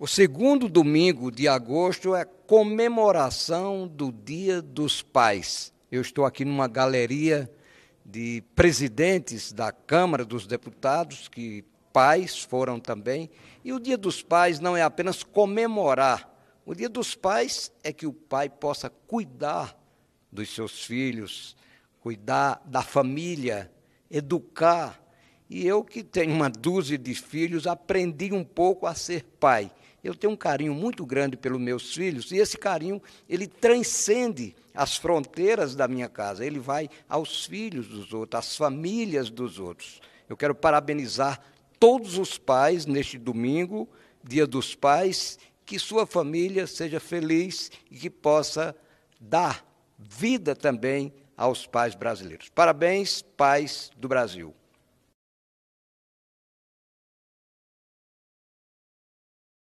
O segundo domingo de agosto é comemoração do Dia dos Pais. Eu estou aqui numa galeria de presidentes da Câmara dos Deputados, que pais foram também. E o Dia dos Pais não é apenas comemorar. O Dia dos Pais é que o pai possa cuidar dos seus filhos, cuidar da família, educar. E eu, que tenho uma dúzia de filhos, aprendi um pouco a ser pai eu tenho um carinho muito grande pelos meus filhos e esse carinho ele transcende as fronteiras da minha casa, ele vai aos filhos dos outros, às famílias dos outros. Eu quero parabenizar todos os pais neste domingo, Dia dos Pais, que sua família seja feliz e que possa dar vida também aos pais brasileiros. Parabéns, pais do Brasil.